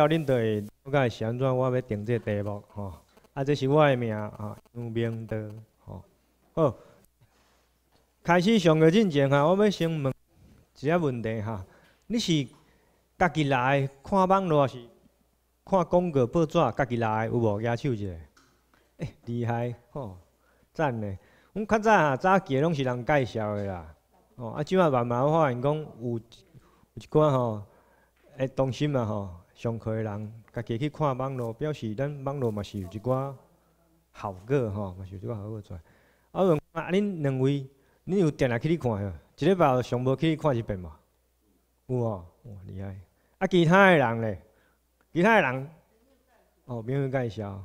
到恁就会了解是安怎。我要定这题目吼，啊，这是我的名啊，杨明德吼。好，开始上课之前哈，我要先问一个问题哈，你是家己来看网络，是看广告报纸？家己来有无？举手一下。哎，厉害吼，赞呢！阮较早啊，早期拢是人介绍的啦。哦，啊，即摆慢慢发现讲有有一寡吼，会动心啊吼。上课诶人，家己去看网络，表示咱网络嘛是有一寡效果吼，嘛是有一寡效果出来。啊，问啊，恁两位，您有定来去你看吼？一礼拜上无去看一遍无？有哦，哇厉害！啊，其他诶人咧，其他诶人，哦，免费介绍。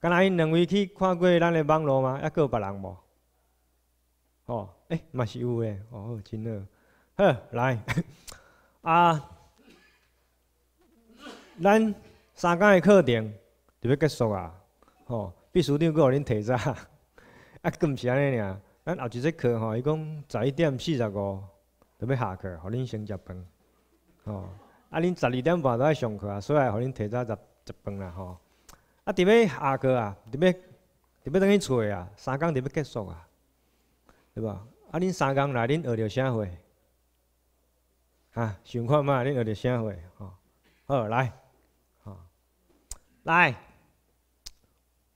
敢若因两位去看过咱诶网络吗？还佫有别人无？哦，诶，嘛是有诶，哦，真好，好，来，啊。咱三工诶课程就要结束啊！吼，毕师长搁互恁提早，啊，更毋是安尼尔。咱后一节课吼，伊讲十一点四十五就要下课，互恁先食饭。吼，啊恁十二点半在上课啊，所以互恁提早食食饭啦吼。啊，伫尾下课啊，伫尾伫尾等于找啊，三工著要结束啊，对吧？啊，恁三工来恁学着啥货？啊，想看嘛，恁学着啥货？吼，好来。来，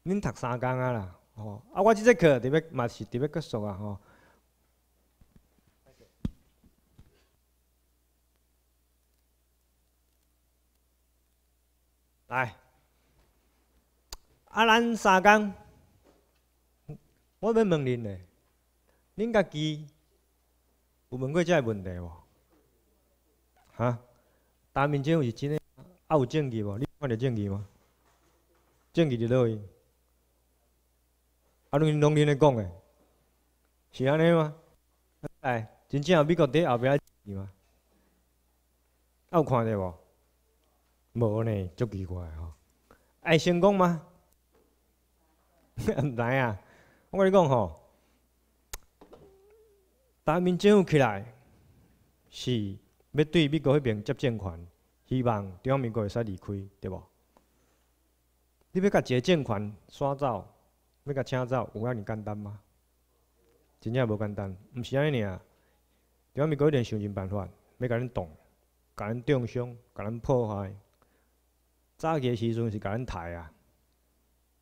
恁读三工啊啦，吼，啊我即节课特别，嘛是特别结束啊，吼。来，啊咱三工，我要问恁嘞，恁家己有问过这个问题无？哈，单面有是真的啊有证据无？你看到证据无？政治伫落去，啊，拢拢恁咧讲诶，是安尼吗？哎，真正美国伫后壁是吗？啊，有看着无？无呢，足奇怪吼。爱成功吗？毋知影。我甲你讲吼，台面政府起来是要对美国迄爿接政权，希望中央民国会使离开，对无？你要甲一个政权刷走，要甲请走，有遐尼简单吗？真正无简单，毋是安尼啊。对面国一定想尽办法，要甲恁动，甲恁重伤，甲恁破坏。早起时阵是甲恁杀啊，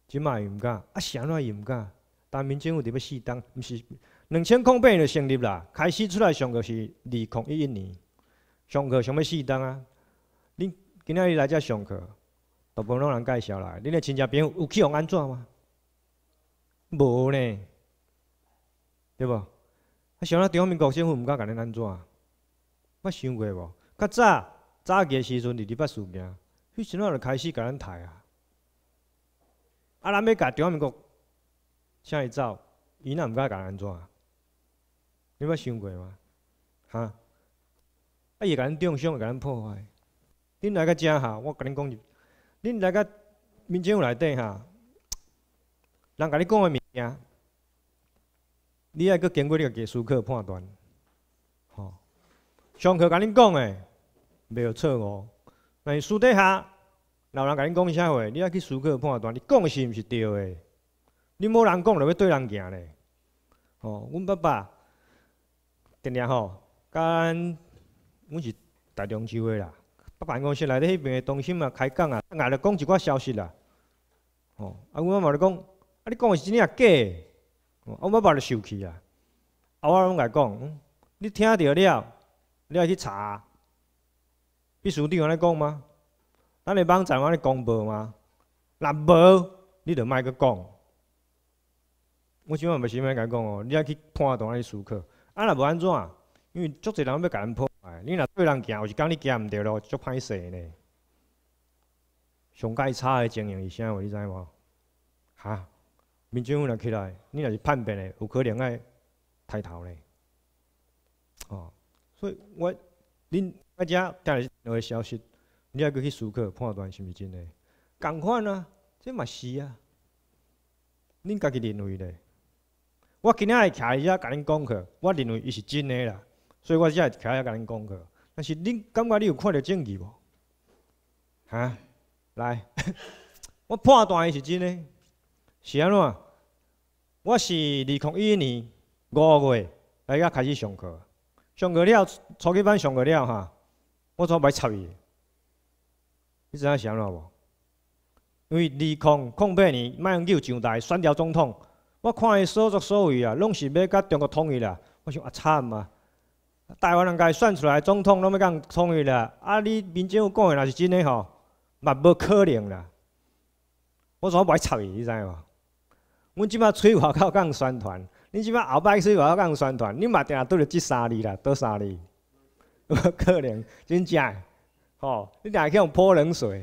即卖又毋敢，啊安怎又毋敢。但民政府伫要死当，毋是两千空八就成立啦。开始出来上课是二零一一年，上课上要死当啊。恁今仔日来遮上课。无拢人介绍啦！恁的亲戚朋友有去用安怎吗？无呢，对啊，想到中华民国政府毋敢甲恁安怎？捌想过无？较早早起的时阵二二八事件，迄时阵就开始甲咱汰啊！啊，咱要甲中华民国请伊走，伊若毋敢甲咱安怎？你捌想过吗？哈！啊，伊甲咱重伤，甲咱破坏。恁来个遮哈，我甲恁讲。恁来个物件有内底哈？人甲你讲个物件，你爱要经过你个思考判断。吼，上课甲恁讲诶，未有错误。但是书底下，老人甲恁讲啥话，你爱去思考判断，你讲诶是毋是对诶？你无人讲，就要对人行嘞。哦，阮爸爸，定定吼，甲阮是大中州诶啦。办公室内底迄边的同事嘛开讲啊，硬嚟讲一寡消息啦。哦，啊阮嘛你讲，啊你讲的是真正假？哦，我把我受气啊。啊我拢甲伊讲，你听着了，你爱去查。秘书长咧讲吗？咱的网站咧公布吗？若无，你就莫去讲。我满万是时要甲伊讲哦，你爱去判断阿啲时刻。啊若无安怎？因为足侪人要甲人你若对人行，有是讲你行毋对咯，足歹势呢。上该差的经营是啥话？你知无？哈？民军有若起来，你若是叛变的，有可能的，抬头嘞。哦，所以我，恁阿姐听来两个消息，你阿去去思考判断是毋是真的。共款啊，这嘛是啊。恁家己认为的，我今仔日徛伊遮甲恁讲去，我认为伊是真的啦。所以我才会徛起甲恁讲去，但是恁感觉你有看到证据无？哈，来，我判断伊是真诶，是安怎？我是二零一一年五月，来家开始上课，上课了，初级班上课了哈，我做埋插伊，你知影是安怎无？因为二零零八年马英九上台，选调总统，我看伊所作所为啊，拢是要甲中国统一啦。我想啊惨啊！台湾人甲伊选出来，总统拢要甲人冲去啦。啊，你民前有讲诶，若是真诶吼，嘛无可能啦。我想买插伊，你知影无？阮即摆吹话，口甲人宣传。你即摆后摆吹话，甲人宣传，你嘛定下拄着即三字啦，倒三字，无可能，真正。吼，你定下去用泼冷水。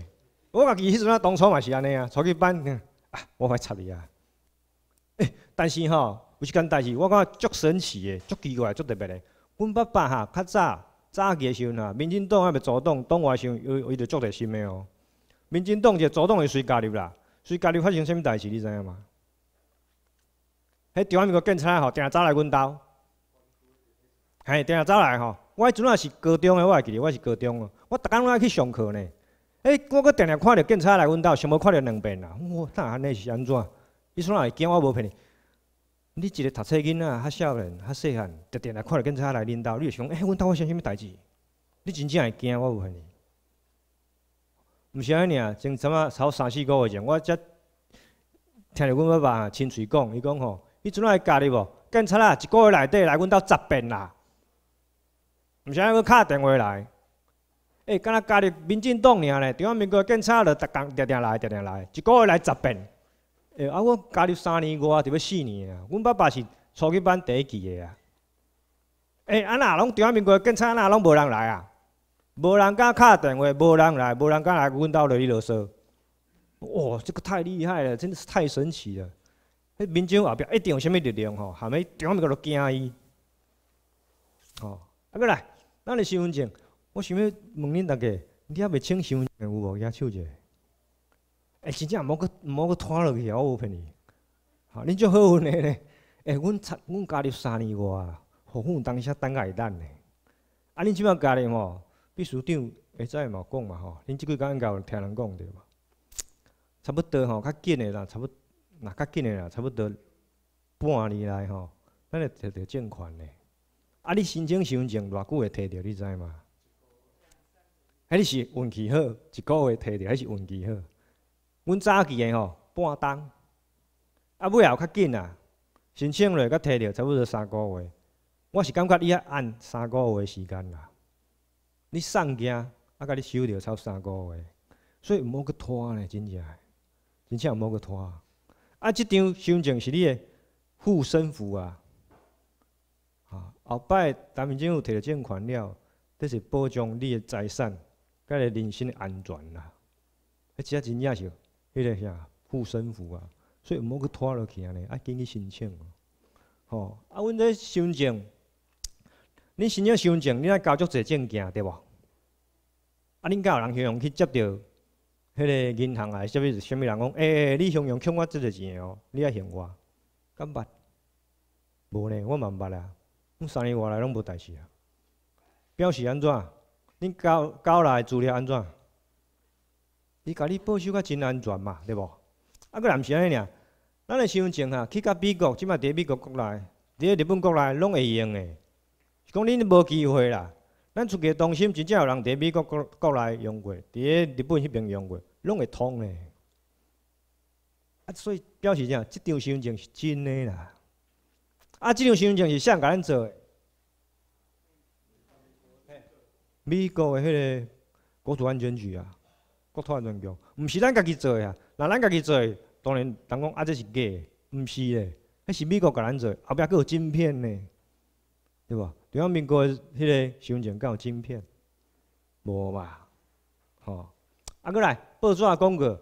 我家己迄阵啊，当初嘛是安尼啊，初级班，啊，我买插伊啊。诶，但是吼，有一件代志，我感觉足神奇诶，足奇怪，足特别诶。阮爸爸哈，较早早诶时阵啊，民进党还袂主动，党外生伊伊着足在心的哦。民进党就个主动会随加入啦？随加入发生什物代志？你知影吗？迄台湾面个警察吼，定定走来阮兜，嘿，定定走来吼。我迄阵啊是高中诶，我会记哩，我是高中哦。我逐工拢爱去上课呢。哎，我阁定定看着警察来阮兜，想要看着两遍啦。哇，那安尼是安怎？伊煞啊会惊我无骗你？你一个读册囡仔，较少年、较细汉，直直来看到警察来领导，你就想：哎，阮兜发生啥物代志？你真正会惊，我有发现。毋是安尼啊，从前啊，超三四个月前，我则听着阮爸爸亲嘴讲，伊讲吼：，伊阵啊，教你无警察啊，一个月内底来阮兜十遍啦。毋是安尼，佮敲电话来，哎，敢若加入民进党尔呢？中央民国警察就逐工定定来，定定来，一个月来十遍。诶，啊，我加入三年外，就要四年啊。阮爸爸是初级班第一期的啊。诶，安那拢中央民国警察，安那拢无人来啊，无人敢敲电话，无人来，无人敢来阮兜落去啰说。哇，这个太厉害了，真的是太神奇了。迄民警后壁一定有啥物力量吼，含要中央民国惊伊。吼，啊，过来，咱的身份证，我想欲问恁大家，你还未抢身份证有无？举手下。哎，真正莫毋莫去拖落去，我有骗你。好，恁就好运嘞。哎，阮差阮加入三年外，互阮当时等下等嘞。啊，恁即摆加入吼，秘书长知在嘛讲嘛吼，恁即几敢应该有听人讲对无？差不多吼，较紧的啦，差不多若较紧的啦，差不多半年来吼，咱会摕到证款嘞。啊，你申请身份证偌久会摕到，你知嘛？还是运气好，一个月摕到，还是运气好？阮早期诶吼，半当，啊尾后有较紧啊，申请落甲摕着差不多三个月，我是感觉你遐按三个月时间啦，你送件啊，甲你收着超三个月，所以毋好去拖咧，真正，真正毋好去拖。啊，即张身证是你的护身符啊，啊，后摆陈明正有摕着即款了，即是保障你诶财产，甲你人身安全啦，迄只真正是。迄个啥护身符啊，所以毋好去拖落去安尼，啊，经去申请哦，吼，啊，阮这申请，你申请申请，你爱交足侪证件对无？啊，恁敢有人向阳去接到，迄个银行啊，啥物啥物人讲，哎，你向阳欠我即个钱哦，你爱欠我，敢捌？无呢，我毋捌啦，阮三年外来拢无代志啊。表示安怎？恁交交来资料安怎？你家你保修较真安全嘛，对无？啊，佫难安个呢？咱个身份证啊，去到美国，即马伫美国国内，伫日本国内拢会用个。讲恁无机会啦，咱出的中心，真正有人伫美国国国内用过，伫日本迄边用过，拢会通个。啊，所以表示啥？即张身份证是真个啦。啊，即张身份证是甲咱做的？美国个迄个国土安全局啊。国泰全局，毋是咱家己做啊，那咱家己做，当然，人讲啊这是假，毋是诶，迄是美国甲咱做，后壁佫有晶片嘞，对无？中央民国迄个份证敢有晶片？无嘛，吼，啊佫来报纸讲过，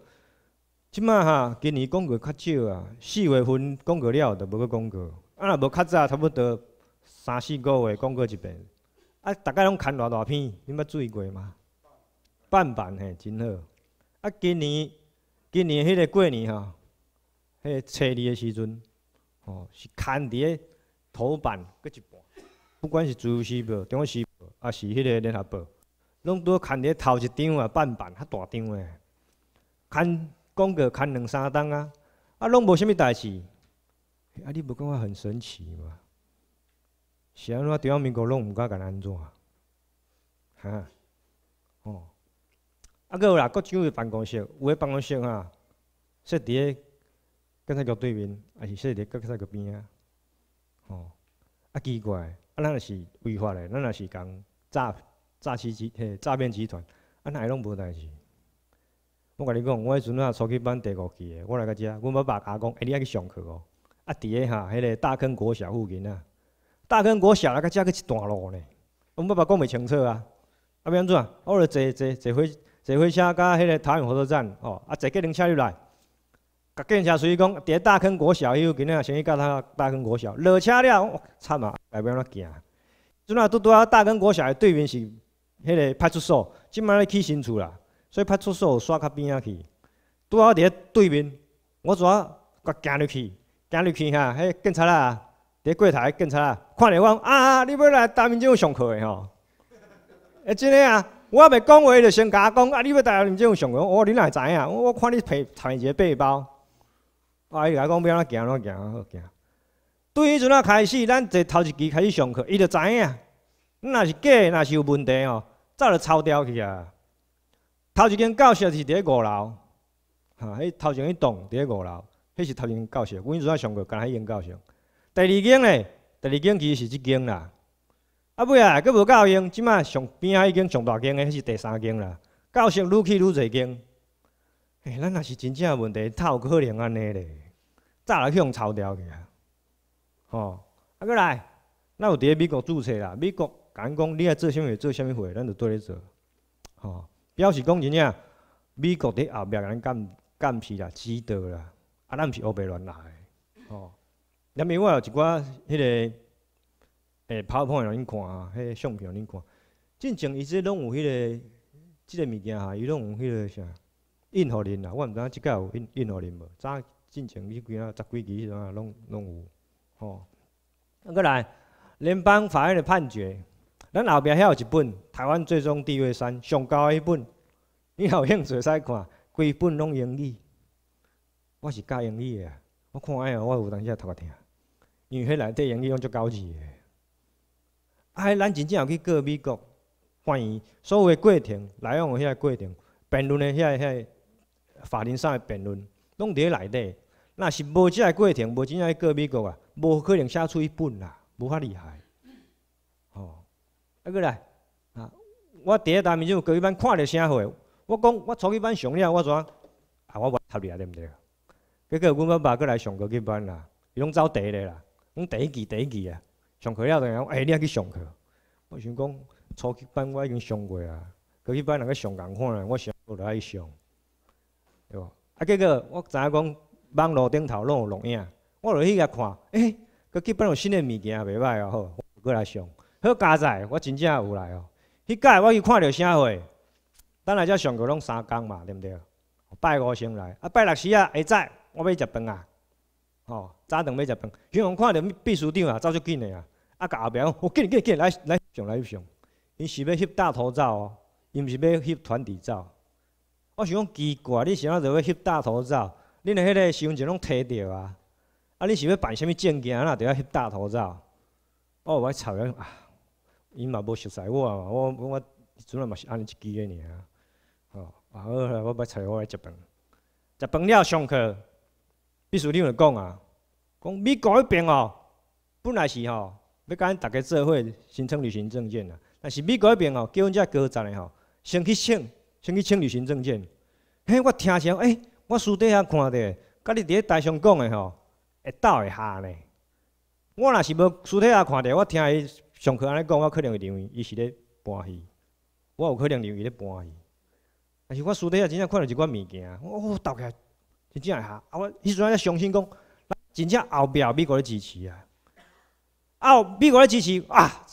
即马哈今年讲过较少啊，四月份讲过了就无佫讲过，啊，若无较早差不多三四个月讲过一遍，啊，大概拢看偌大片，你捌注意过吗？板板嘿，真好。啊，今年今年迄个过年吼，迄个初二的时阵，吼是牵伫只头板，搁一半，不管是主报、中报，啊是迄个联合报，拢拄牵只头一张啊，板板较大张的，牵讲过牵两三档啊，啊拢无甚物代志，啊你无感觉很神奇吗？是啊，我央民国拢毋敢干安怎？哈，哦。啊，阁有啦！各种的办公室，有的办公室哈，设伫个警察局对面，也是设伫个警察局边啊。吼，啊奇怪，啊咱也是违法的，咱也是讲诈诈欺集嘿诈骗集团，啊哪会拢无代志。我甲你讲，我迄阵啊初级班第五期的，我来个遮，阮爸爸讲，下日要去上课哦，啊伫个哈，迄个大坑国小附近啊，大坑国小来个遮去一段路呢。阮爸爸讲袂清楚啊，啊要安怎？我来坐坐坐火。坐火车到迄个桃园火车站，哦，啊，坐计程车入来，程警察以讲，伫大坑国小伊有囡仔先去到他大坑国小落车了，我擦嘛，代表我行，拄好拄啊，大坑国小的对面是迄个派出所，即摆咧起新厝啦，所以派出所刷较边仔去，拄啊伫咧对面，我啊，甲行入去，行入去哈，迄个警察啦，伫柜台警察啦，看着我讲，啊，你要来大明中上课的吼，会真个啊？我未讲话就先甲讲，啊！你要带林正上课，我你哪会知影？我看你背带一个背包，啊！伊我讲要安怎行？安怎行？好行。对迄阵啊，开始咱坐头一期开始上课，伊就知影。你若是假，若是有问题哦，早就抄掉去啊。头一间教室是伫咧五楼，哈！迄头前迄栋伫咧五楼，迄是头一间教室。阮迄阵啊上课，敢若迄间教室。第二间咧，第二间其实是即间啦。啊，尾啊，佫阁无够用，即摆上边啊已经上大间诶，是第三间啦。教室愈起愈侪间，嘿，咱若是真正问题，太可能安尼咧。早来去用抄条去啊，吼！啊，佫来，咱有伫咧美国注册啦。美国讲讲你爱做甚物，做甚物货，咱就缀咧做。吼，表示讲真正美国伫后面，咱干干皮啦，指导啦。啊，咱毋是乌白乱来。吼，另外我有一寡迄个。诶，拍片让恁看，迄相片互恁看。进前伊这拢有迄个，即个物件吓，伊拢有迄个啥印互林啦。我毋知影即个有印印互林无？早进前伊几啊十几期迄种啊，拢拢有。吼，啊，搁来联邦法院的判决，咱后壁遐有一本《台湾最终地位三》上高迄本，你有兴趣使看，规本拢英语。我是教英语的，我看哎呀，我有当时也读过听，因为迄内底英语拢足高级的。啊，咱真正要去过美国，欢迎所有的过程，往的迄遐过程，辩论个遐遐法庭上的辩论，拢伫喺内底。若是无即个过程，无真正去过美国啊，无可能写出一本啦，无遐厉害。哦，阿过来，啊，我第一台面就高级班看着啥货，我讲我初级班上了，我怎？啊，我无读你啊，对毋对？结果，阮爸爸过来上高级班啦，伊拢走第一个啦，讲第一季第一季啊。上课了，就讲，哎，你也去上课？我想讲，初级班我已经上过啊，高级班那个上款看，我想再来去上，对无？啊，结果我知影讲，网络顶头拢有录影，我落去甲看，哎，高级班有新的物件，袂歹啊，好，再来上。好，加载，我真正有来哦。迄届我去看到啥货？等来只上课拢三工嘛，对毋对？拜五先来，啊，拜六时啊，下早我要食饭啊，吼。早顿要食饭，银行看到秘书长啊，走足紧个啊，啊甲后壁讲，我紧紧紧来来上来上，伊是要翕大头照，伊毋是要翕团体照。我想讲奇怪，你想要着要翕大头照，恁的迄个身份证拢摕着啊，啊，你是要办啥物证件啊，就要翕大头照。哦，我操，啊，伊嘛无熟悉我，我我主要嘛是安尼一支的尔。哦，好啦，我买菜，我来食饭。食饭了上课，秘书长就讲啊。讲美国迄边哦，本来是吼要甲咱逐家做伙申请旅行证件啊，但是美国迄边哦叫阮只哥仔的吼先去请先去请旅行证件。嘿，我听声，诶，我书底下看到，甲你伫咧台上讲的吼会斗会下呢。我若是无书底下看着，我听伊上课安尼讲，我可能会认为伊是咧搬戏。我有可能认为咧搬戏。但是我书底下真正看着一挂物件，我倒起来真正会下。啊，我迄阵仔相信讲。真正后壁美国咧支持啊，啊美国咧支持啊，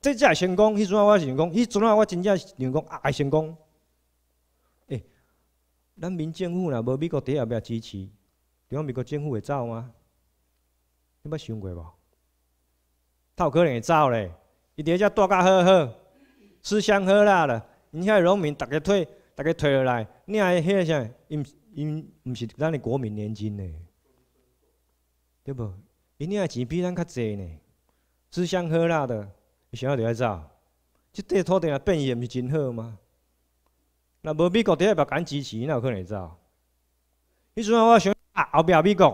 这真成功。迄阵啊，我成功。迄阵啊，我真正成功啊，成功。诶，咱民政府若无美国伫后壁支持，中国美国政府会走吗？你捌想过无？他有可能会走咧，伊在这住甲好好，吃香喝辣嘞，遐且农民逐个退，逐个退落来，你迄个啥？因因毋是咱的国民年金嘞。对不，伊那钱比咱较济呢，吃香喝辣的，想要就爱走，即块土地啊，变现毋是真好嘛？若无美国第一个敢支持，伊哪有可能走？迄阵啊，我想啊，后壁美国，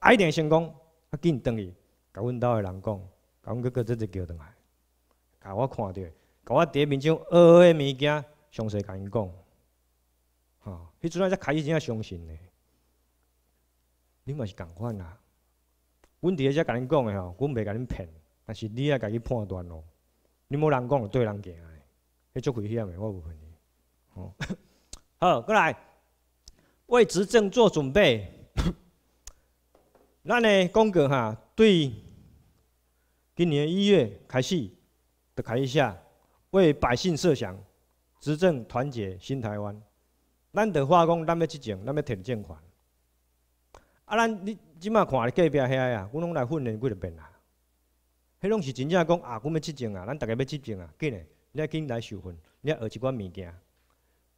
啊，一定成功，较紧转去，甲阮兜的人讲，甲阮哥哥仔就叫转来，甲我看着，甲我伫咧面就学的物件，详细甲因讲，吼。迄阵啊才开始真正相信呢。你嘛是共款啊。阮伫咧遮甲恁讲的吼，阮袂甲恁骗，但是你也要家己判断咯。你无人讲对人行的，迄足危险的我无你。哦，好，过来为执政做准备。咱诶公告哈，对今年一月开始，得看一下为百姓设想，执政团结新台湾。咱得话讲，咱要执政，咱要填政款。啊，咱你即马看隔壁遐呀，阮拢来训练几落遍啦。迄拢是真正讲啊，阮要执政啊，咱逐个要执政啊，紧嘞，你紧来受训，你学一寡物件。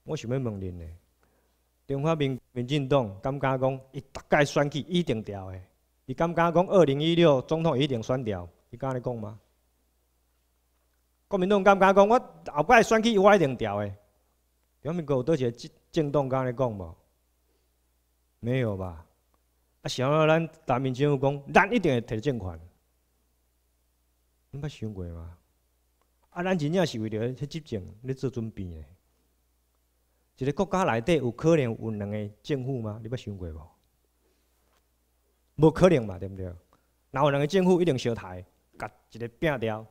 我想要问恁嘞，中华民民进党敢讲伊大概选举一定掉的？伊敢讲二零一六总统一定选掉？伊敢尼讲吗？国民党敢敢讲我后摆选举我一定掉的？台面岛有倒一个政政党敢尼讲无？没有吧？啊！想到咱台民政府讲，咱一定会摕政权，你捌想过吗？啊！咱真正是为了去执政，咧做准备的。一个国家内底有可能有两个政府吗？你捌想过无？无可能嘛，对毋对？哪有两个政府一定相台，甲一个拼掉，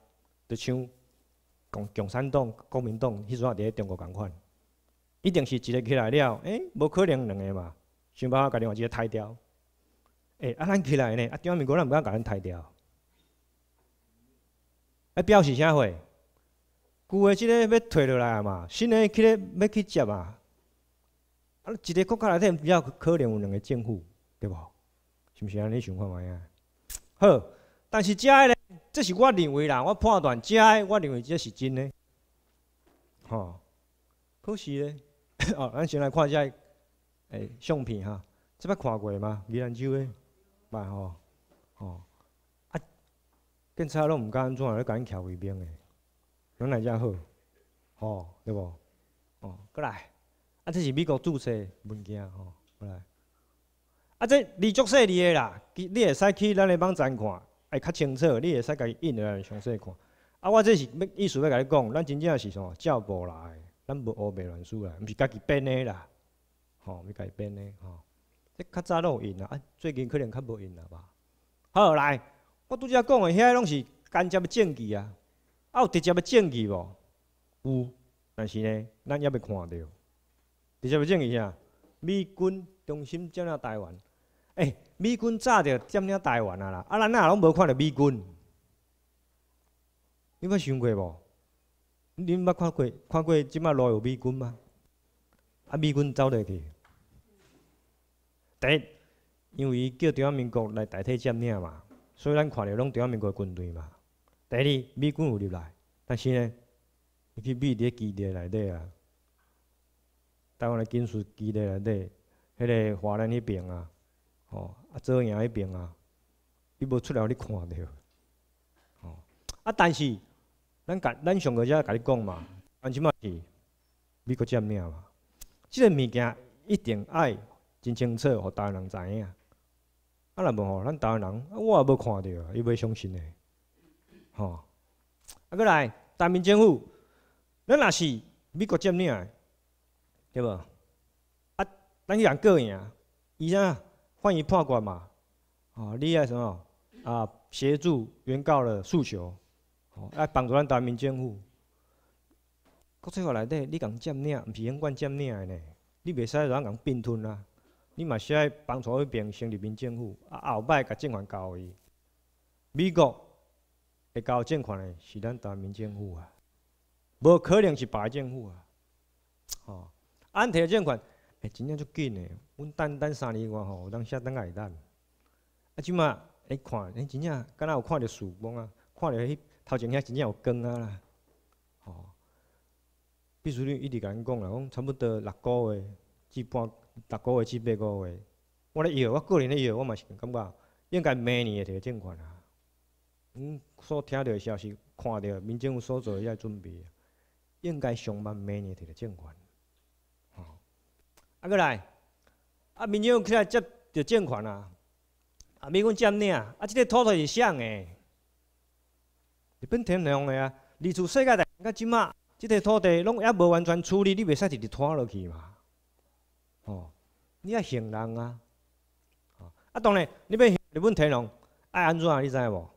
就像共共产党、国民党迄阵啊，伫中国共款，一定是一个起来了，诶，无可能两个嘛，想办法另外一个刣掉。诶，啊，咱起来呢，啊，中央民国咱唔敢甲咱抬掉，啊，表示啥货？旧的即个要摕落来嘛，新的去咧要去接嘛，啊，一个国家内底比较可怜有两个政府，对无？是毋是安尼想看卖啊？好，但是遮个呢，这是我认为啦，我判断遮个，我认为这是真的。吼，可是咧，哦，咱先来看一下诶，相片哈，即摆看过吗？美兰州的。慢吼，吼啊！警察拢毋敢安怎咧，因乔卫兵诶，咱来遮好，吼对无？哦，过来，啊，这是美国注册文件吼，过来，啊，这你足说你诶啦，你会使去咱咧帮站看，会较清楚，你会使伊印落来详细看。啊，我这是要意思要甲你讲，咱真正是啥照步来，咱无学袂乱输来，毋是家己编诶啦，吼，要家己编诶吼。这较早都有用啊，啊，最近可能较无用了吧。好来，我拄则讲的，遐拢是间接的证据啊，啊，有直接的证据无？有，但是呢，咱也未看到。直接的证据啥？美军中心占领台湾。诶，美军早就占领台湾啊啦，啊，咱哪拢无看到美军。你捌想过无？你捌看过看过即摆落有美军吗？啊，美军走落去。第一，因为伊叫台湾民国来代替占领嘛，所以咱看着拢台湾民国军队嘛。第二，美军有入来，但是呢，伊去美伫基地内底啊，台湾的军事基地内底，迄个华南迄边啊，哦，啊，中营迄边啊，伊无出来互你看着，哦，啊，但是咱甲咱上过遮讲嘛，安即嘛是美国占领嘛，即个物件一定爱。真清楚，互台湾人知影。啊，若无吼，咱台湾人，啊，我也要看着，伊要相信诶。吼。啊，过来，台民政府，咱若是美国占领，对无？啊，咱去人告伊啊，伊啊欢迎判官嘛，吼，你爱什么？啊，协助原告的诉求，吼、来帮助咱单民政府。国际法内底，你共占领，毋是永远占领的呢？你袂使乱共并吞啦。你嘛是要帮助迄边成立民政府，啊后摆甲政权交伊，美国会交政权的是咱台湾民政府啊，无可能是白政府啊，吼，安提借款诶真正足紧的，阮等等三年外吼，当下等也会等，啊即马诶看诶真正敢若有看到曙光啊，看到迄头前遐真正有光啊啦，吼，必须你一直甲阮讲啦，讲差不多六个月至半。十个月几八个月，我咧摇，我个人咧摇，我嘛是感觉应该明年会提到款啊。嗯，所听到的消息，看到民政有所做一些准备，应该上万明年提个捐款。吼，啊，过来，啊，民政起来接着捐款啊。啊，免军占领啊。啊，即个土地是谁的？日本天皇的啊。二次世界大战到即满即个土地拢还无完全处理，你袂使一直拖落去嘛？哦，你要行人啊！啊，当然，你要日本天皇爱安怎，你知无？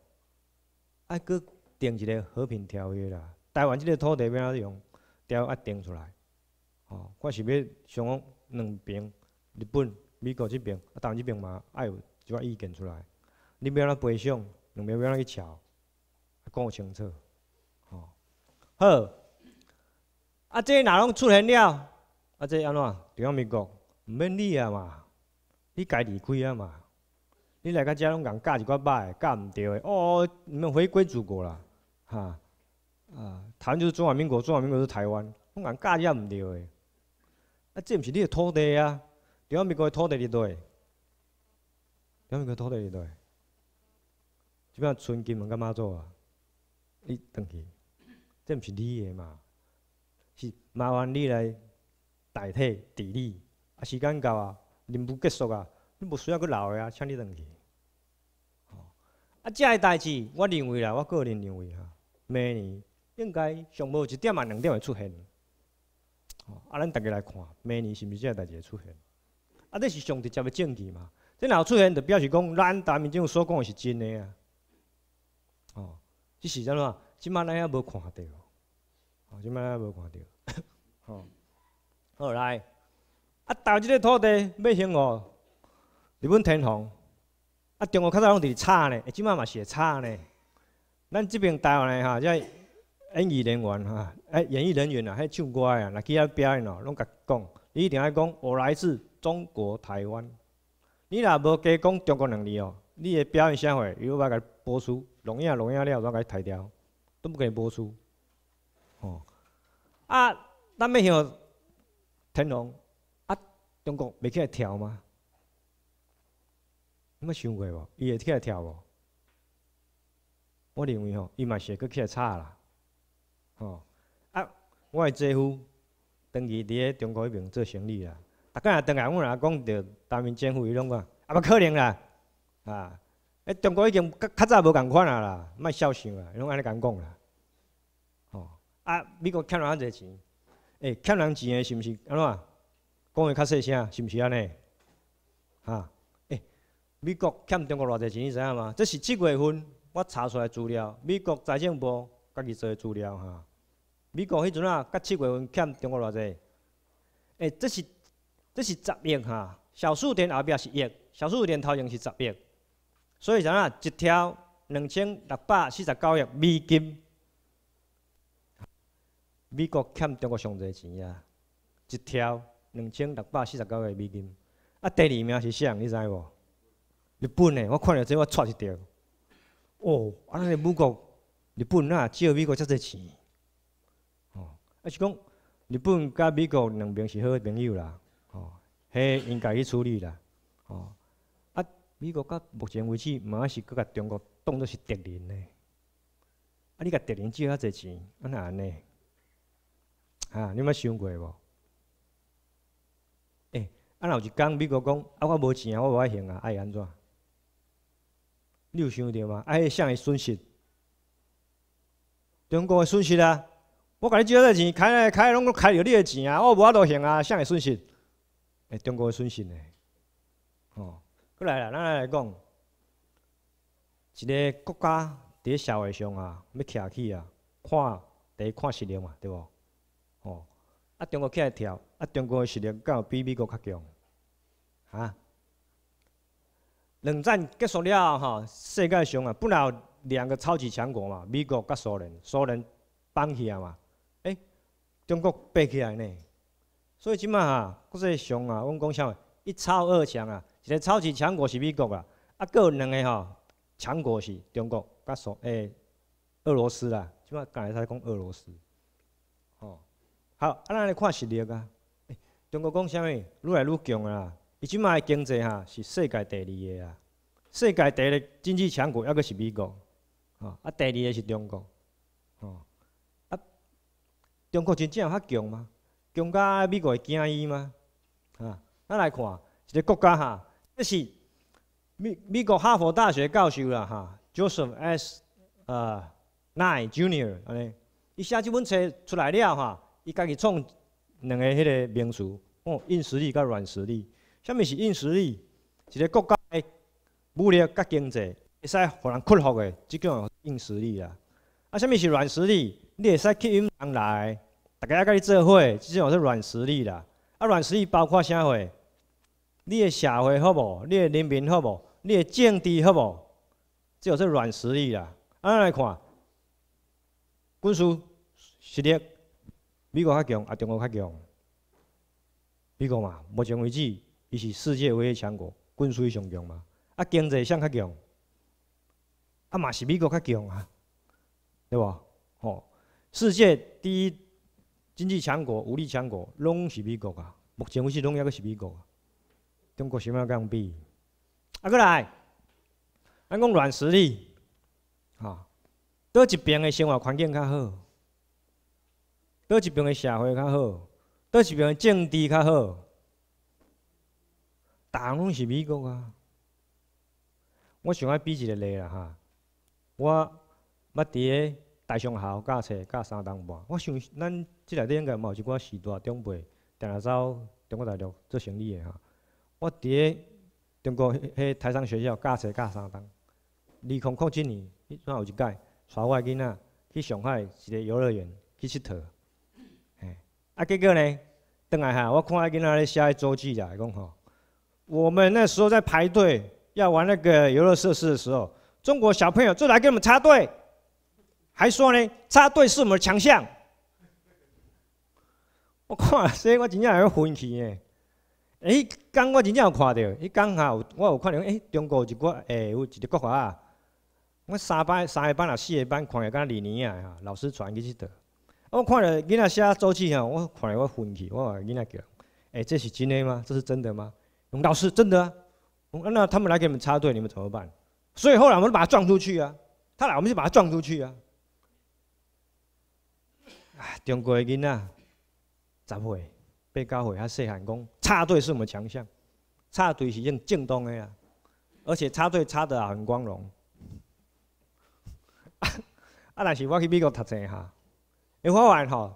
爱去订一个和平条约啦。台湾这个土地要怎用？都要定出来。哦，我是要双方两边，日本、美国这边，啊，台湾这边嘛，爱有一寡意见出来。你要那赔偿？两边要要怎去吵，讲清楚。好，啊，这哪拢出现了？啊，这安怎？中央美国。毋免你啊嘛，你家离开啊嘛，你来到遮拢共教一挂歹教毋对的哦，你们回归祖国啦，哈，啊，台湾就是中华民国，中华民国是台湾，拢共教遮毋对的。啊，这毋是你的土地啊，中湾民国的土地伫倒中台湾民国土地伫倒即摆村金门干嘛做啊？你回去，这毋是你的嘛，是麻烦你来代替治理。啊，时间到啊，任务结束啊，你无需要去留的啊，请你回去。啊，这个代志，我认为啦，我个人认为啊，明年应该上无一点啊两点会出现。啊，咱逐家来看，明年是毋是这个代志会出现？啊，这是上直接的证据嘛。这若出现，就表示讲咱前面所讲的是真的啊。哦，这是怎啊？即摆咱也无看到，哦，即摆也无看到。哦，好来。啊！投即个土地要幸福，日本天皇啊，中国较早拢伫吵呢，即摆嘛是会吵呢。咱即边台湾呢，哈，即演艺人员哈，哎，演艺人员啊，迄唱歌啊，来去遐表演哦，拢甲讲，你一定爱讲，我来自中国台湾。你若无加讲中国人字哦，你个表演啥货，有甲该播出？聋哑聋哑了，甲你抬掉，都不给以播出。哦，啊，咱要向天皇。中国袂起来跳吗？你有想过无？伊会起来跳无？我认为吼，伊嘛是会起来吵啦。吼啊！我的姐夫长期伫咧中国迄边做生意啦，大家啊，当来，阮阿公着当任政府伊拢讲啊，冇可能啦。啊！诶，中国已经较早无共款啊啦，莫笑想啦，拢安尼共讲啦。吼啊！美国欠人好济钱，诶，欠人钱诶，是毋是？安怎？讲的较细声，是毋是安尼？哈！诶，美国欠中国偌济钱，你知影吗？这是七月份我查出来资料，美国财政部家己做资料哈。美国迄阵啊，甲七月份欠中国偌济？诶，这是这是十亿哈，小数点后壁是亿，小数点头前是十亿，所以啥呐？一条两千六百四十九亿美金，美国欠中国上济钱啊！一条两千六百四十九个美金，啊，第二名是谁？你知无？日本的，我看到这，我错一条。哦，啊，那个美国、日本呐，借美国真多钱。哦，啊，是讲日本甲美国两边是好朋友啦。哦，嘿，应该去处理啦。哦，啊，美国到目前为止，嘛是佮中国当做是敌人嘞。啊，你佮敌人借啊，济钱，啊那安尼？啊，你有想过无？啊，若有一讲美国讲，啊，我无钱啊，我无法行啊，爱安怎？你有想到吗？啊，迄个损失？中国的损失啊！我甲你借个钱，开开拢开着你的钱啊，我无法度行啊，谁会损失？诶，中国的损失呢？哦，过来啦，咱来讲，一个国家伫社会上啊，要起去啊，看第一看实力嘛，对无？哦，啊，中国起来跳。啊，中国的实力够比美国较强，哈。冷战结束了后吼，世界上啊不有两个超级强国嘛，美国甲苏联，苏联放起来嘛，诶，中国爬起来呢。所以即嘛，啊，国际上啊，阮讲啥？一超二强啊，一个超级强国是美国啦，啊，佫有两个吼，强国是中国甲苏诶，俄罗斯啦，即嘛，改来在讲俄罗斯。哦，好，啊咱来看实力啊。中国讲啥物？愈来愈强啦！伊即马个经济哈是世界第二个啊！世界第一经济强国，犹阁是美国，吼啊！第二个是中国，吼啊！中国真正有遐强吗？强到美国会惊伊吗？啊！咱来看一个国家哈，这是美美国哈佛大学教授啦哈，Joseph S. 呃 e Junior 安尼，伊写这本册出来了哈，伊家己创。两个迄个名词，哦，硬实力甲软实力。虾物是硬实力？一个国家诶武力甲经济，会使互人屈服诶，即叫硬实力啦。啊，虾物是软实力？你会使吸引人来，大家甲你做伙，即种是软实力啦。啊，软实力包括啥货？你诶社会好无？你诶人民好无？你诶政治好无？即种是软实力啦。安尼来看，军事实力。美国较强，啊，中国较强。美国嘛，目前为止，伊是世界唯一强国，军事上强嘛，啊，经济上较强，啊嘛是美国较强啊，对无吼，世界第一经济强国、武力强国，拢是美国啊。目前为止，拢抑阁是美国啊。中国想要人比？啊，过来，咱讲软实力，吼，倒一边的生活环境较好。倒一边的社会较好，倒一边政治较好，大陆是美国啊！我想爱比一个例啦哈！我捌伫个台商校教册教三等半，我想咱即内底应该无有一寡师大长辈定来走中国大陆做生意的哈！我伫个中国迄台商学校教册教三等，离港国一年，迄阵有一届带我囡仔去上海一个游乐园去佚佗。啊，结果呢，邓来哈，我看他跟他下一周记的，讲吼，我们那时候在排队要玩那个游乐设施的时候，中国小朋友就来跟我们插队，还说呢，插队是我们的强项。我靠，这我真正要晕去耶。哎，刚我真正有看到，港下我有看到，哎，中国有一个，哎，有一国华。我三班、三个班啊、四个班看也敢二年啊，老师传去去得。我看了囡仔写作业吼，我看了我晕去，我问囡仔叫，哎，这是真的吗？这是真的吗？”老师，真的。啊那他们来给你们插队，你们怎么办？所以后来我们就把他撞出去啊。他来我们就把他撞出去啊。哎，中国囡仔，十岁、八九岁他细汉，讲插队是我们强项，插队是用正当的啊，而且插队插的也很光荣。啊，但是我去美国读册下。你话完吼，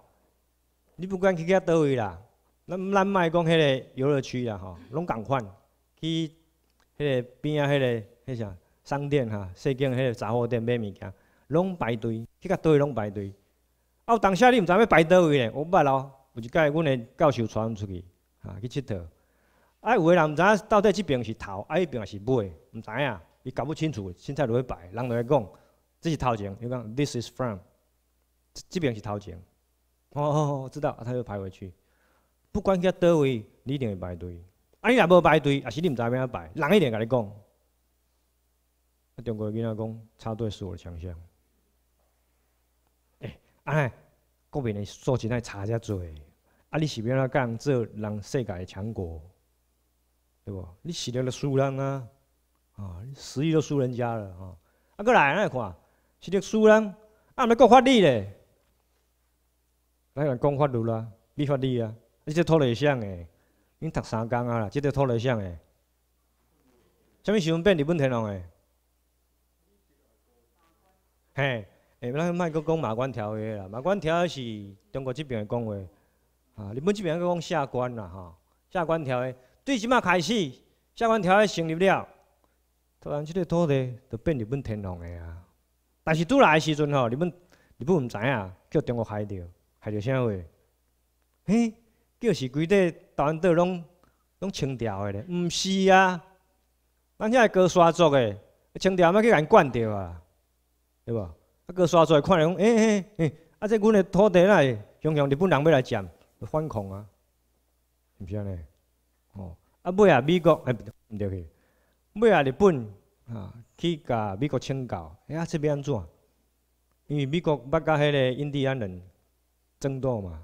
你不管去到倒位啦，咱咱莫讲迄个游乐区啦吼，拢共款去迄个边啊，迄个迄啥商店哈，西京迄个杂货店买物件，拢排队，去到倒位拢排队。啊，有当下你毋知要排倒位咧，我捌识咯。有一届阮个教授带阮出去，啊去佚佗，啊有个人毋知影到底即边是头，啊迄边是尾，毋知影，伊搞不清楚，凊彩路去排，人后在讲这是头前，伊讲 This is front。这边是头前，哦哦哦，知道，他就排回去。不管去到位，你一定会排队。啊，你若无排队，也是你毋知咩样排。人一定甲你讲，啊，中国囡仔讲插队是我的强项。哎，啊嘿，国别人做起来差遮多，啊，你是边怎讲做人世界的强国？对不？你是了输人啊！啊，死了都输人家了啊！啊，过来人来看，是了输人，啊，毋要国法理咧。咱讲法律啦，立法律啊！你即土地上诶？恁读三工啊，即个土地上诶？啥物时阵变日本天诶？嘿，吓！哎，咱卖阁讲马关条约个啦，马关条约是中国即爿诶讲话，啊，日本即爿阁讲下关啦，吼、下关条约。从即马开始，下关条约成立了，突然即个土地就变日本天皇诶啊。但是拄来诶时阵吼，日本日本毋知影，叫中国海掉。害着啥话？嘿，就是规块台湾拢拢清掉的咧，毋是啊？咱遐个高沙族的清掉，要去甲伊管着啊，对无？啊，高沙族看着讲，诶、诶诶，啊，即阮的土地会凶凶日本人要来占，反抗啊，毋是安尼？哦，啊，尾啊，美国毋对去，尾啊日本啊去甲美国请教，哎呀，这要安怎？因为美国八甲迄个印第安人。争斗嘛，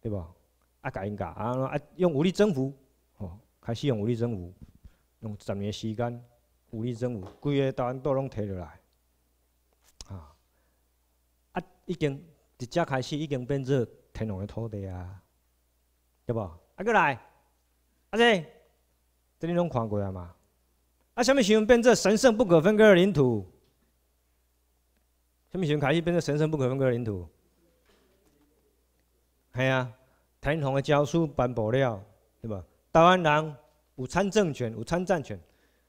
对吧？啊，家因教啊，啊，用武力征服，吼，开始用武力征服，用十年时间，武力征服，规个台湾都拢摕落来，啊，啊，已经直接开始，已经变做天湾的土地啊，对不？啊，过来，阿姐，这你拢看过啊嘛？啊，么时阵变做神圣不可分割的领土？么时阵开始变成神圣不可分割的领土？系啊，天皇的诏书颁布了，对吧？台湾人有参政权，有参战权。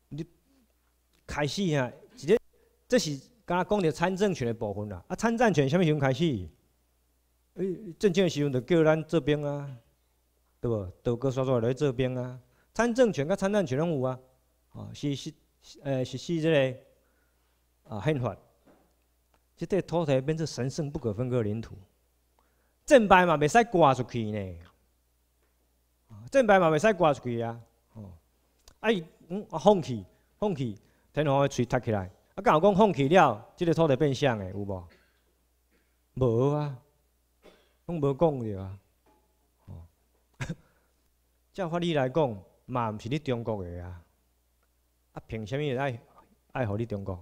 你开始吓，直接这是刚刚讲的参政权的部分啦。啊，参战权什么时阵开始？诶，正争的时阵就叫咱做兵啊，对不？都各刷刷来做兵啊。参政权跟参战权拢有啊，哦，是是，诶，是是这个啊宪法，即块土地变成神圣不可分割的领土。正牌嘛袂使挂出去呢，正牌嘛袂使挂出去啊！哎，嗯，放弃，放弃，天皇的嘴塞起来。啊，敢有讲放弃了，即个土地变相的有无？无啊，拢无讲着啊。哦，照法理来讲嘛，毋是你中国诶啊？啊，凭啥物爱爱互你中国？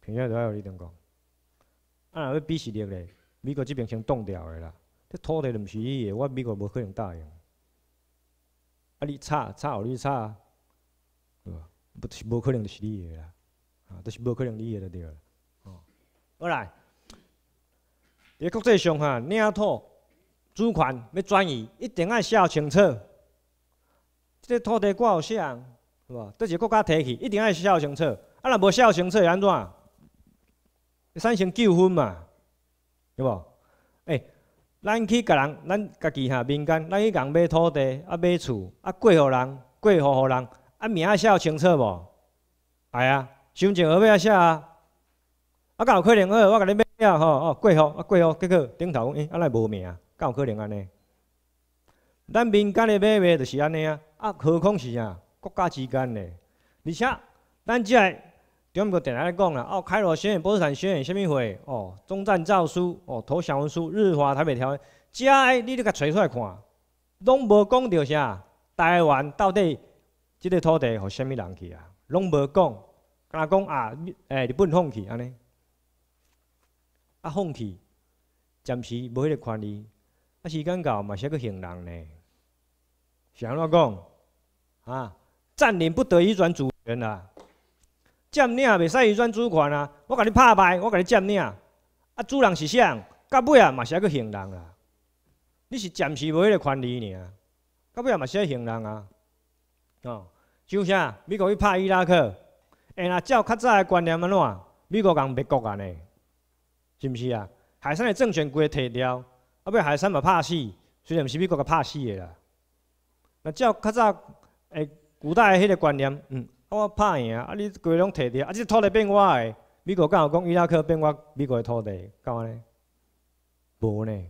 凭啥么要爱互你中国？啊，若要比实力嘞？美国即边先冻掉的啦，这土地毋是伊的，我美国无可能答应。啊，你吵吵，汝你拆，对吧？不是无可能就是你的啦，啊，都是无可能你的就对了。好，来。伫国际上哈，领土主权要转移，一定爱写清楚。即个土地挂有上，是吧？都是国家提起，一定爱写清楚。啊，若无写清楚会安怎？会产生纠纷嘛？对无？哎，咱去甲人，咱家己哈民间，咱去人买土地啊，买厝啊，过户人，过户给人，啊名写清楚无？哎呀，身份证号要写啊，啊敢有可能我我甲你买啊吼哦，过户啊过户结果顶头诶，啊咱无名，敢有可能安尼？咱民间的买卖就是安尼啊，啊何况是啊国家之间的，而且咱即我电台来讲啦，哦，开罗宣言、波士坦宣言，什么会？哦，中战诏书，哦，投降文书，日华台北条约，这你都甲揣出来看，拢无讲到啥？台湾到底这个土地给什么人去啊？拢无讲，敢讲啊？诶日本放弃安尼？啊，放弃，暂时无迄个权利，啊，时间到嘛，写去行人呢。是安怎讲，啊，占领不得已转主权啦。占领袂使伊转主权啊！我甲你拍牌，我甲你占领。啊，主人是啥？到尾啊嘛是还阁行人啊！你是暂时无迄个权利尔，到尾啊嘛是还行人啊！哦，首先美国去拍伊拉克，哎呀，照较早个观念安怎？美国共美国安尼，是毋是啊？海参个政权规个摕了，后尾海参嘛拍死，虽然毋是美国甲拍死个啦。那照较早诶古代迄个观念，嗯。啊，我拍赢啊！你规拢摕着啊？即土地变我的，美国敢有讲伊拉克变我美国的土地？敢有呢？无呢？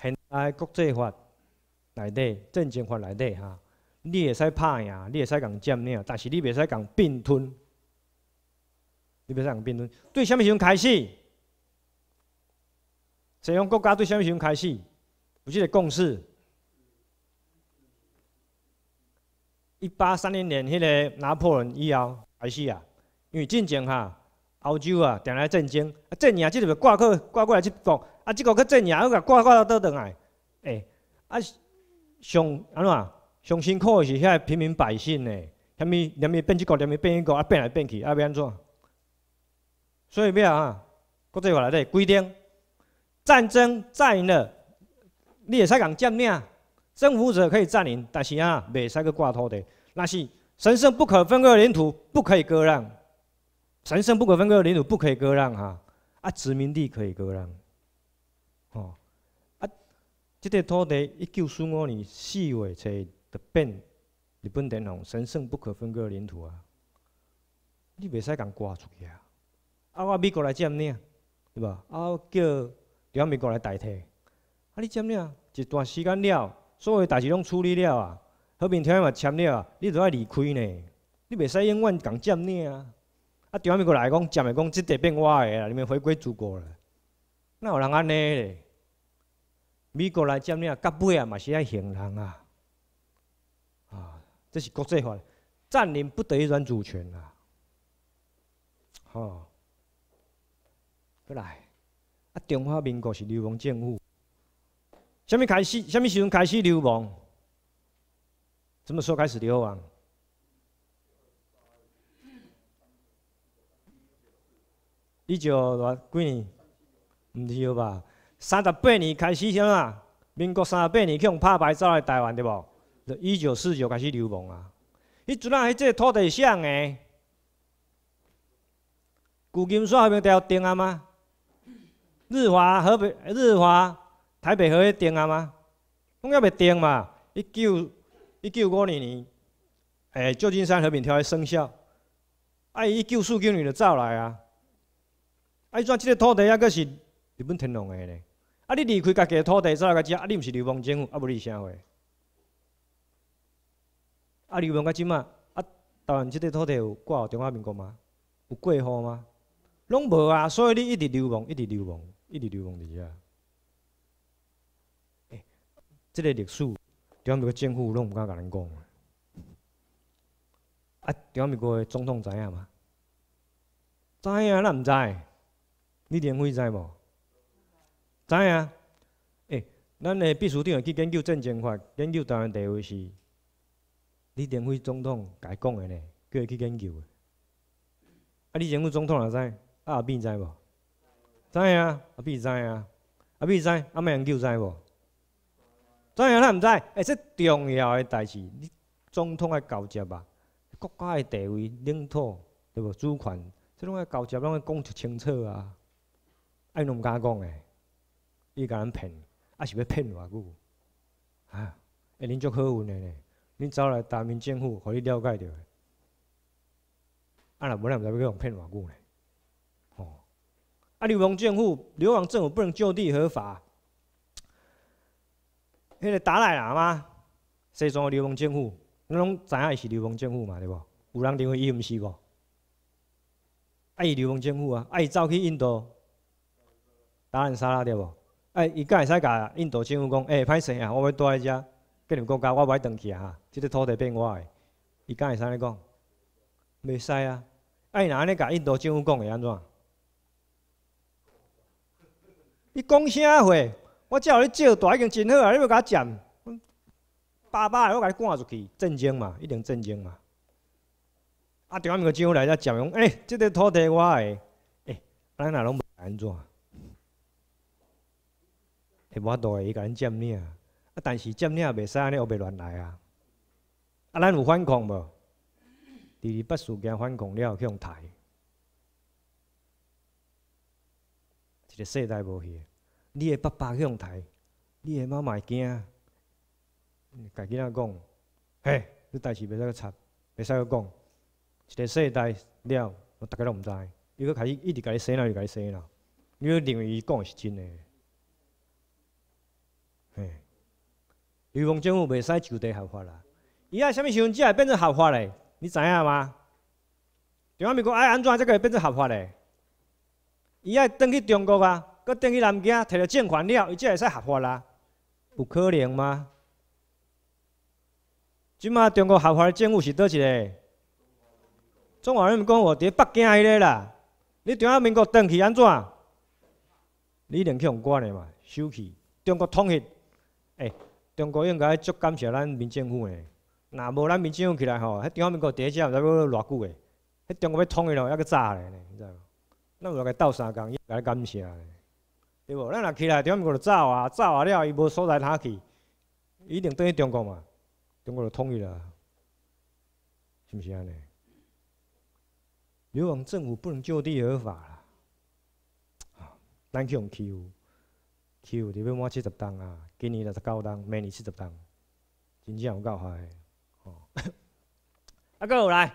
现在国际法内底、战争法内底哈，你会使拍赢，你会使共占领，但是你袂使共并吞。你袂使共并吞。对，什物时阵开始？西方国家对什物时阵开始？有即个共识。一八三零年，迄个拿破仑以后开始啊，因为战争哈，欧洲啊定来战争啊，战争即个挂靠挂过来即国，啊即国去战争，又甲挂挂到倒转来，诶啊上安怎？上辛苦的是遐平民百姓嘞，虾物连米变即个，连米变迄个，啊变来变去，啊要安怎？所以咩啊？国际法内底规定，战争在了，你会使共占命。征服者可以占领，但是啊，袂使去挂土地，那是神圣不可分割的领土，不可以割让。神圣不可分割的领土不可以割让哈，啊殖民地可以割让。哦，啊，这块土地一九四五年四月才的变日本领土，神圣不可分割的领土啊，你袂使共挂出去啊。啊，我美国来占领，啊，对吧？啊，叫让美国来代替。啊，你占领啊，一段时间了。所有代志拢处理了啊，和平条约嘛签了啊，你就要离开呢，你袂使永远共占领啊。啊，中华民国来讲，占领讲即块变我的啊，你们回归祖国了，哪有人安尼？美国来占领啊，甲啊嘛是要行人啊。啊，这是国际法，占领不得一专主权啊。好，过来，啊，中华民国是流氓政府。虾物开始？虾物时阵开始流亡？什么时候开始流亡？一九几年？唔是吧？三十八年开始啥啊？民国三十八年，去用拍牌走来台湾对无？一九四九开始流亡啊！迄阵啊，迄个土地上诶，旧金迄后面条电啊吗？日华河北，日华。台北河迄定啊吗？拢也未定嘛。一九一九五二年，诶，旧金山和平条约生效，啊，伊一九四九年就走来啊。啊，伊转即个土地还阁是日本天皇诶咧。啊，你离开家己诶土地走来遮，啊，你毋是流亡政府，啊，无是啥货？啊，流亡到即满啊，台湾即个土地有挂户中华民国吗？有过户吗？拢无啊，所以你一直流亡，一直流亡，一直流亡伫遐。这个历史，中国政府拢毋敢甲咱讲。啊，对国的总统知影吗？知影，咱毋知。李连辉知无？知影。诶，咱的秘书长去研究政争法，研究台湾地位是李连辉总统家讲的呢，叫去研究。啊，李连辉总统哪知？啊，阿比知无？知影，阿比知啊，阿比知，阿咪研究知无？怎样咱毋知？诶，这重要的代志，你总统爱交接吧？国家的地位、领土，对不？主权，这拢爱交接，拢爱讲得清楚啊！爱侬毋敢讲诶，伊甲咱骗，啊是要骗偌久？啊，诶，恁足好运诶呢！恁走来逃亡政府，互你了解到诶。啊，若无咱毋知要叫人骗偌久呢？吼！啊，流亡政府，流亡政府不能就地合法。迄个达来啦嘛，西藏的流亡政府，你拢知影伊是流亡政府嘛，对无？有人认为伊毋是无啊，伊流亡政府啊，啊，伊走去印度打人杀啦，对无？啊，伊敢会使甲印度政府讲，哎，歹势啊，我要住遮，只两人国家，我唔回去啊，哈，这个土地变我的，伊敢会使安尼讲？袂使啊，啊，伊哪安尼甲印度政府讲会安怎？你讲啥话？我叫你借大已经真好啊！你要甲我占，叭叭来我甲你赶出去，震惊嘛，一定震惊嘛。啊，对面个将军来在占讲，哎，这个土地我的，哎，咱哪拢不安怎？系我会伊甲你占领，啊，但是占领袂使安尼又袂乱来啊。啊，咱有反抗无？第二北事件反抗了，去用杀，一个世代无去。你的爸爸去阳台，你的妈妈惊，家己仔讲，嘿，你代志袂使去插，袂使去讲，一个世代了，大家拢毋知，伊佫开始一直甲你洗脑，就甲你洗脑，你认为伊讲是真诶，嘿，台湾政府袂使就地合法啦，伊爱虾物时阵才会变成合法嘞？你知影吗？中央美国爱安怎才会变成合法嘞？伊爱登去中国啊！搁登去南京摕着借款了，伊才会使合法啦，有可能吗？即马中国合法的政府是倒一个？中华人民共和国北京迄个啦。你中央民国登去安怎？你人去用管的嘛，收去中国统一，哎，中国应该足感谢咱民政府的。若无咱民政府起来吼，迄中央民国第一只毋知要偌久的。迄中国要统一了，还阁早咧，你知无？那有六个斗伊公，应该感谢。对无？咱若起来，中国就走啊，走啊了，伊无所在通去，一定倒去中国嘛，中国就统一啦，是毋是安尼？流亡政府不能就地而法啦，啊，欺负，欺负这边满七十档啊，今年十九档，明年七十档，真正有搞的哦，啊，哥有来，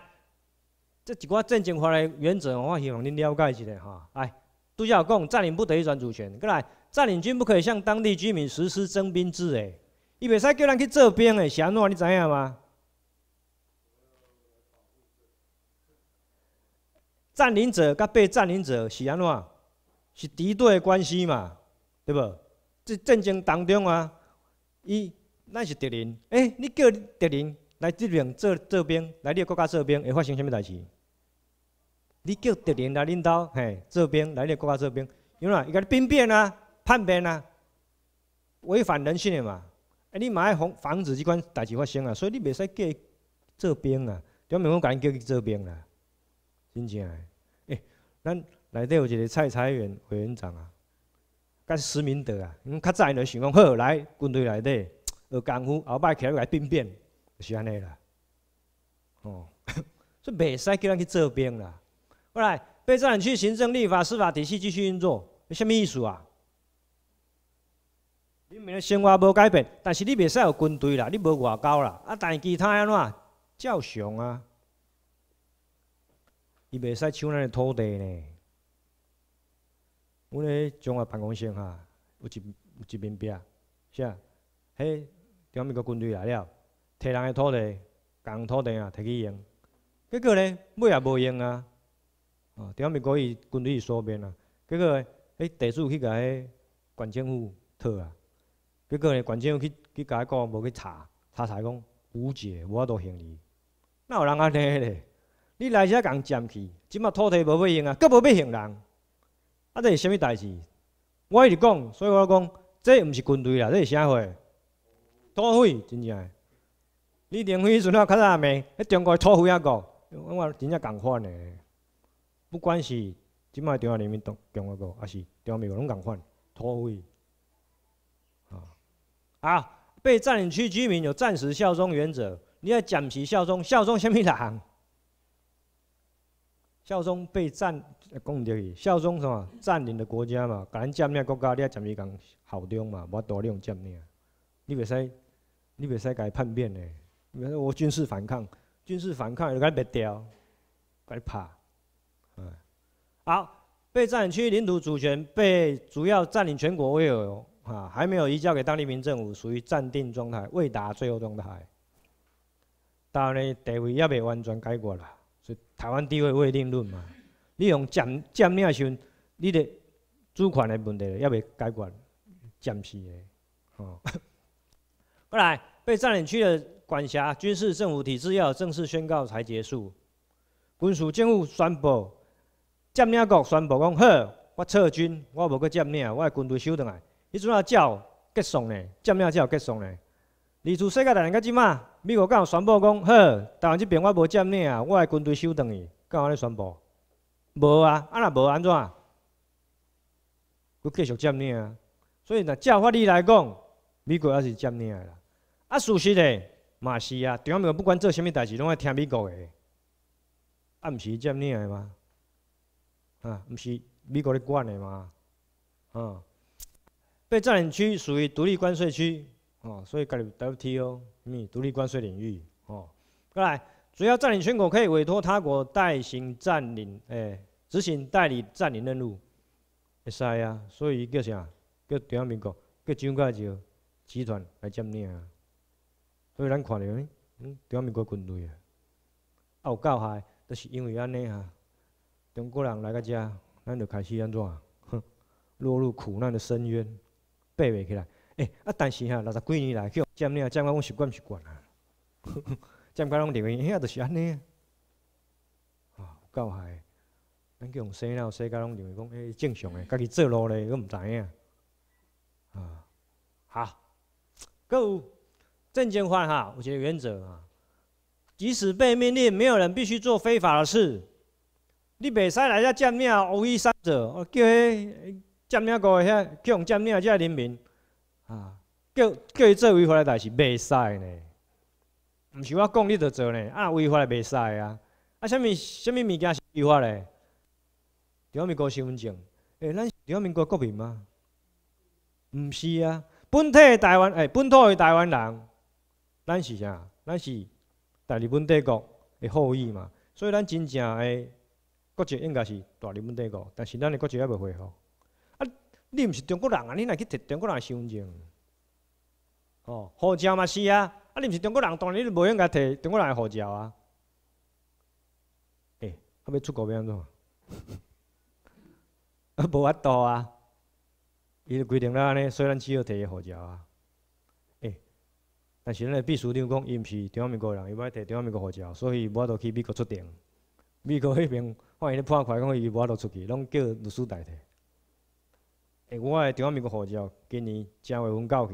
这一寡正经法的原则，我希望恁了解一下哈，哎。都要讲，占领不得以专主权。过来，占领军不可以向当地居民实施征兵制的。伊袂使叫咱去做兵的，是安怎？你知影吗？占领者甲被占领者是安怎？是敌对关系嘛？对无？在战争当中啊，伊咱是敌人。哎，你叫敌人来这边做做兵，来你个国家做兵，会发生什么代志？你叫敌人来领导，嘿，做兵来你国家做兵，因为伊你兵变啊、叛变啊、违反人性的嘛，啊，你嘛爱防防止即款代志发生啊，所以你袂使叫伊做兵啊，对面我甲伊叫去做兵啦，真正诶。诶，咱内底有一个蔡财源委员长啊，甲石明德啊，因较早就想讲好来军队内底学功夫，后摆起来来兵变，就是安尼啦。哦，所以袂使叫咱去做兵啦。过来，北镇区行政、立法、司法体系继续运作，有甚物意思啊？人民个生活无改变，但是你袂使有军队啦，你无外交啦，啊，但其他安怎照常啊？伊袂使抢咱的土地呢？阮个中诶办公室哈，有一有一面壁，是啊，嘿，今美个军队来了，摕人的土地，共土地啊摕去用，结果呢，尾也无用啊。哦，点咪可以军队是所面啊？结果呢，迄地主去甲迄县政府讨啊，结果呢，县政府去去甲迄个无去查，查出来讲无解，我度行你，哪有人安尼咧？你来遮共占去，即嘛土地无要用啊，佫无要用人，啊，这是啥物代志？我一直讲，所以我讲，这毋是军队啦，这是社会土匪真正。你零飞时阵，较早到咪，迄中国土匪也个，我真正共款诶。不管是即卖中华人民共共和国，还是中湾面个拢共款土匪。啊啊！被占领区居民有暂时效忠原则，你要讲起效忠，效忠虾物人？效忠被占讲对者，效忠什么？占领的国家嘛，甲咱占领国家，你要前面讲效忠嘛，无大量占领，你袂使，你袂使甲伊叛变嘞，袂使我军事反抗，军事反抗甲伊灭掉，甲伊拍。好，被占领区领土主权被主要占领全国未有啊，还没有移交给当地民政府，属于暂定状态，未达最后状态。当然，地位也未完全解决啦，所以台湾地位未定论嘛。你用占占领的时候，你的主权的问题也未解决，暂时的。哦，过来，被占领区的管辖军事政府体制要正式宣告才结束，军属监护宣布。占领国宣布讲好，我撤军，我无去占领，我的军队收倒来。迄阵啊，照结束呢，占领照结束呢。而次世界大战到即嘛，美国敢有宣布讲好，台湾即边我无占领，啊，我的军队收倒去？敢有安尼宣布？无啊，啊若无安怎？佫继续占领啊。所以若照法律来讲，美国也是占领的啦。啊，事实的嘛是啊，中国不管做甚物代志，拢爱听美国啊，毋是占领的吗？啊，毋是美国咧管的嘛，啊，被占领区属于独立关税区，哦，所以改你 WTO 咪独立关税领域，哦，过来主要占领全国，可以委托他国代行占领，诶，执行代理占领任务，会使啊，所以叫啥？叫中央民国，叫蒋介石集团来占领啊，所以咱看到，嗯，中央民国军队啊，也有够害，都是因为安尼啊。中国人来个遮，咱就开始安怎，落入苦难的深渊，爬袂起来。诶啊，但是哈，六十几年来去，占么占蒋阮习惯习惯啊，占介石拢认为，哎呀，就是安尼。啊，够嗨，咱叫用洗脑，世界拢认为讲，诶正常诶，家己做路咧，我毋知影。啊，好，搁有，正经话哈，有一个原则啊，即使被命令，没有人必须做非法的事。你袂使来遮占领乌衣山者，叫迄占领国遐叫用占领遮人民，啊叫叫伊做违法代是袂使呢？毋是我讲你着做呢？啊违法袂使啊！啊，什物什物物件是违法嘞？对面国身份证，诶咱对面国国民吗？毋是啊，本地台湾诶本土的台湾人，咱是啥？咱是大日本帝国的后裔嘛，所以咱真正诶。国籍应该是大日本帝国，但是咱的国籍还未恢复。啊，你毋是中国人啊？你来去摕中国人的身份证？哦，护照嘛是啊。啊，你毋是中国人，当然你就无应该摕中国人的护照啊。诶，啊要出国要安怎？啊，无法度啊。伊就规定了安尼，所以咱只好摕伊护照啊。诶，但是咱的秘书长讲，伊毋是中华民国人，伊要摕中华民国护照，所以无法度去美国出庭。美国迄边。发现咧破开，讲伊无法度出去，拢叫律师代替。诶，我对面个护照今年正月份到期，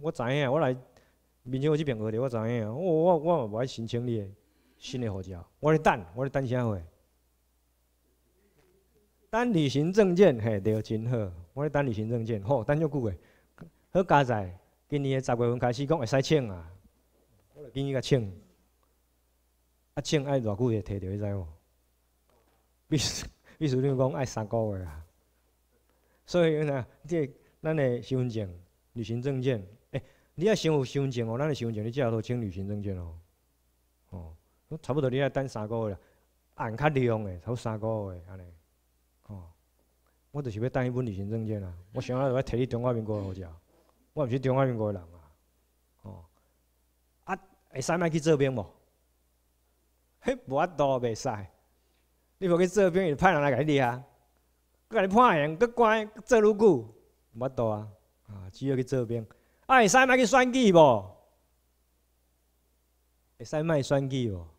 我知影，我来面前有即爿号着，我知影，我我我无爱申请你新诶护照，我咧等，我咧等啥货？等旅行证件嘿，对真好，我咧等旅行证件，好等足久诶，好加载。今年诶十月份开始讲会使请啊，我来今年甲请，啊请爱偌久会摕着，你知无？必必须讲爱三个月啊，所以呢，这即个咱的身份证、旅行证件，哎，你若想有身份证哦，咱的身份证你只要多请旅行证件哦，哦，差不多你要等三个月啦，按较量诶，差不多三个月安尼，哦，我就是要等一本旅行证件啊，我想了要摕去中华民国好食，我毋是中华民国人啊，哦，啊，会使卖去做兵无？嘿，无法度袂使。伊无去做兵，就派人来甲你啊！甲你判刑，阁关做愈久，毋巴肚啊！啊，只要去做兵，啊会使卖去选举无？会使卖选举无？